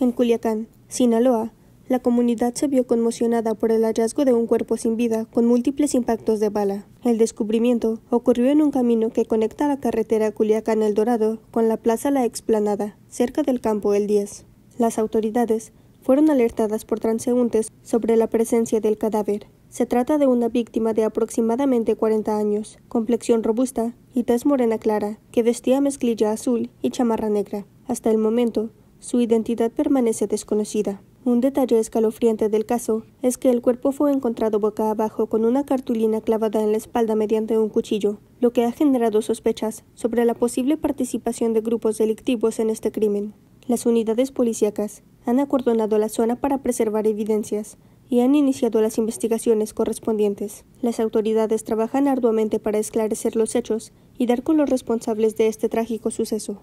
En Culiacán, Sinaloa, la comunidad se vio conmocionada por el hallazgo de un cuerpo sin vida con múltiples impactos de bala. El descubrimiento ocurrió en un camino que conecta la carretera Culiacán El Dorado con la Plaza La Explanada, cerca del campo El 10. Las autoridades fueron alertadas por transeúntes sobre la presencia del cadáver. Se trata de una víctima de aproximadamente 40 años, complexión robusta y tez morena clara, que vestía mezclilla azul y chamarra negra. Hasta el momento, su identidad permanece desconocida. Un detalle escalofriante del caso es que el cuerpo fue encontrado boca abajo con una cartulina clavada en la espalda mediante un cuchillo, lo que ha generado sospechas sobre la posible participación de grupos delictivos en este crimen. Las unidades policíacas han acordonado la zona para preservar evidencias y han iniciado las investigaciones correspondientes. Las autoridades trabajan arduamente para esclarecer los hechos y dar con los responsables de este trágico suceso.